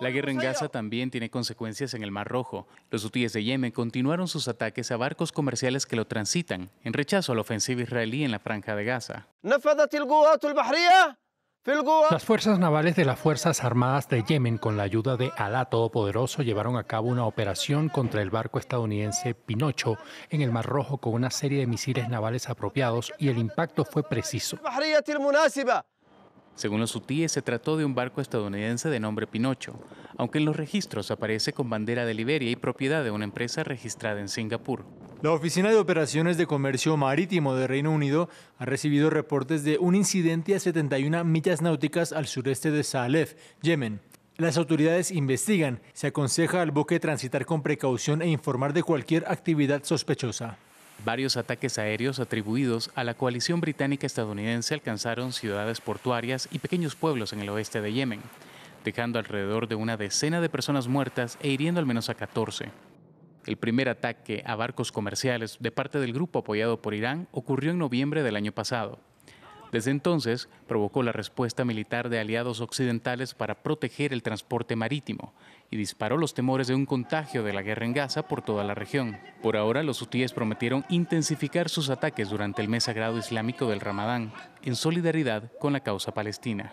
La guerra en Gaza también tiene consecuencias en el Mar Rojo. Los hutíes de Yemen continuaron sus ataques a barcos comerciales que lo transitan, en rechazo a la ofensiva israelí en la franja de Gaza. Las fuerzas navales de las Fuerzas Armadas de Yemen, con la ayuda de Alá Todopoderoso, llevaron a cabo una operación contra el barco estadounidense Pinocho en el Mar Rojo con una serie de misiles navales apropiados y el impacto fue preciso. Según los hutíes, se trató de un barco estadounidense de nombre Pinocho, aunque en los registros aparece con bandera de Liberia y propiedad de una empresa registrada en Singapur. La Oficina de Operaciones de Comercio Marítimo de Reino Unido ha recibido reportes de un incidente a 71 millas náuticas al sureste de Salef, Yemen. Las autoridades investigan. Se aconseja al buque transitar con precaución e informar de cualquier actividad sospechosa. Varios ataques aéreos atribuidos a la coalición británica-estadounidense alcanzaron ciudades portuarias y pequeños pueblos en el oeste de Yemen, dejando alrededor de una decena de personas muertas e hiriendo al menos a 14. El primer ataque a barcos comerciales de parte del grupo apoyado por Irán ocurrió en noviembre del año pasado, desde entonces, provocó la respuesta militar de aliados occidentales para proteger el transporte marítimo y disparó los temores de un contagio de la guerra en Gaza por toda la región. Por ahora, los hutíes prometieron intensificar sus ataques durante el mes sagrado islámico del Ramadán, en solidaridad con la causa palestina.